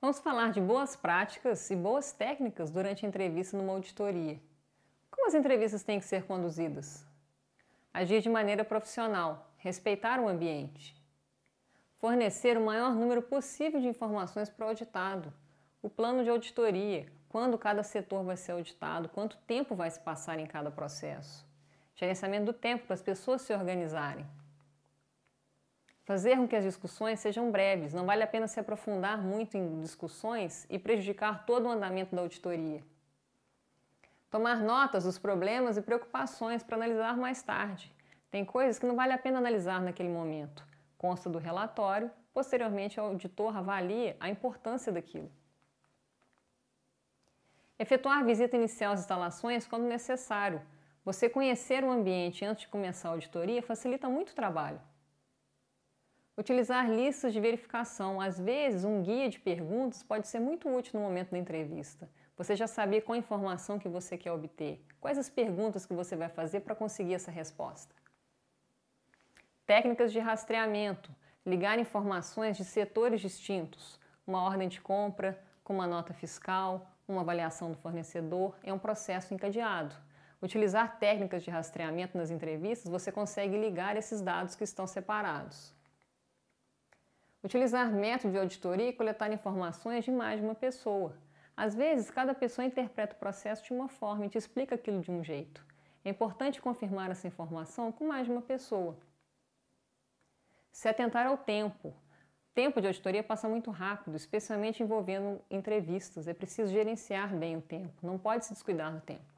Vamos falar de boas práticas e boas técnicas durante a entrevista numa auditoria. Como as entrevistas têm que ser conduzidas? Agir de maneira profissional, respeitar o ambiente. Fornecer o maior número possível de informações para o auditado. O plano de auditoria, quando cada setor vai ser auditado, quanto tempo vai se passar em cada processo. Gerenciamento do tempo para as pessoas se organizarem fazer com que as discussões sejam breves. Não vale a pena se aprofundar muito em discussões e prejudicar todo o andamento da auditoria. Tomar notas dos problemas e preocupações para analisar mais tarde. Tem coisas que não vale a pena analisar naquele momento. Consta do relatório, posteriormente o auditor avalia a importância daquilo. Efetuar visita inicial às instalações quando necessário. Você conhecer o ambiente antes de começar a auditoria facilita muito o trabalho. Utilizar listas de verificação. Às vezes, um guia de perguntas pode ser muito útil no momento da entrevista. Você já sabia qual informação que você quer obter, quais as perguntas que você vai fazer para conseguir essa resposta. Técnicas de rastreamento. Ligar informações de setores distintos. Uma ordem de compra, com uma nota fiscal, uma avaliação do fornecedor, é um processo encadeado. Utilizar técnicas de rastreamento nas entrevistas, você consegue ligar esses dados que estão separados utilizar método de auditoria e coletar informações de mais de uma pessoa. Às vezes, cada pessoa interpreta o processo de uma forma e te explica aquilo de um jeito. É importante confirmar essa informação com mais de uma pessoa. Se atentar ao tempo. Tempo de auditoria passa muito rápido, especialmente envolvendo entrevistas. É preciso gerenciar bem o tempo, não pode se descuidar do tempo.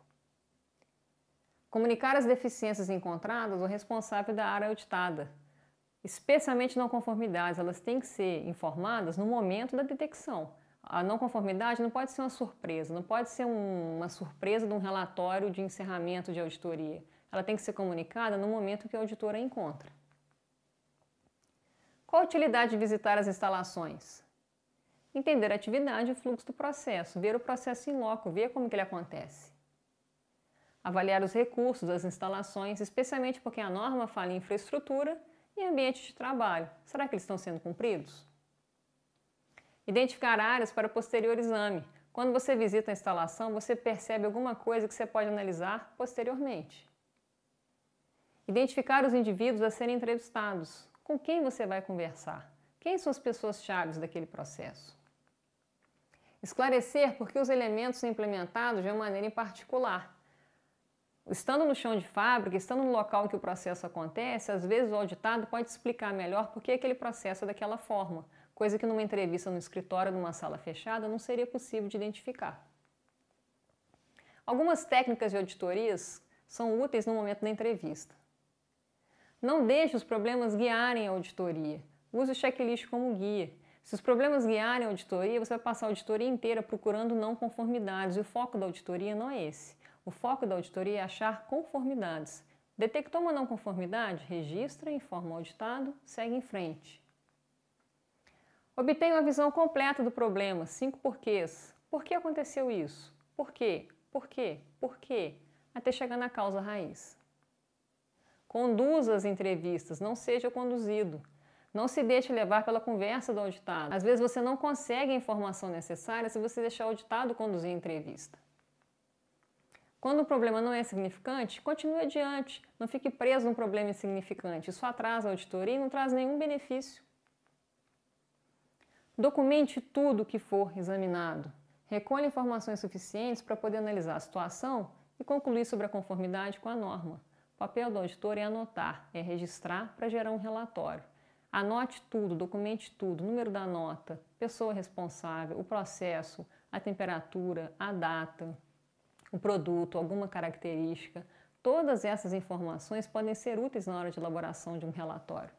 Comunicar as deficiências encontradas ao responsável da área auditada especialmente não conformidades, elas têm que ser informadas no momento da detecção. A não conformidade não pode ser uma surpresa, não pode ser um, uma surpresa de um relatório de encerramento de auditoria. Ela tem que ser comunicada no momento que a auditora a encontra. Qual a utilidade de visitar as instalações? Entender a atividade e o fluxo do processo, ver o processo em loco, ver como que ele acontece avaliar os recursos das instalações, especialmente porque a norma fala em infraestrutura e ambiente de trabalho. Será que eles estão sendo cumpridos? Identificar áreas para posterior exame. Quando você visita a instalação, você percebe alguma coisa que você pode analisar posteriormente. Identificar os indivíduos a serem entrevistados. Com quem você vai conversar? Quem são as pessoas chave daquele processo? Esclarecer por que os elementos são implementados de uma maneira em particular Estando no chão de fábrica, estando no local em que o processo acontece, às vezes o auditado pode explicar melhor por que aquele processo é daquela forma, coisa que numa entrevista no escritório, numa sala fechada, não seria possível de identificar. Algumas técnicas de auditorias são úteis no momento da entrevista. Não deixe os problemas guiarem a auditoria. Use o checklist como guia. Se os problemas guiarem a auditoria, você vai passar a auditoria inteira procurando não conformidades e o foco da auditoria não é esse. O foco da auditoria é achar conformidades. Detectou uma não conformidade? Registra, informa o auditado, segue em frente. Obtenha uma visão completa do problema, cinco porquês. Por que aconteceu isso? Por quê? Por quê? Por quê? Até chegar na causa raiz. Conduza as entrevistas, não seja conduzido. Não se deixe levar pela conversa do auditado. Às vezes você não consegue a informação necessária se você deixar o auditado conduzir a entrevista. Quando o problema não é significante, continue adiante, não fique preso num problema insignificante. Isso atrasa a auditoria e não traz nenhum benefício. Documente tudo que for examinado. Recolha informações suficientes para poder analisar a situação e concluir sobre a conformidade com a norma. O papel do auditor é anotar, é registrar para gerar um relatório. Anote tudo, documente tudo, número da nota, pessoa responsável, o processo, a temperatura, a data, o produto, alguma característica. Todas essas informações podem ser úteis na hora de elaboração de um relatório.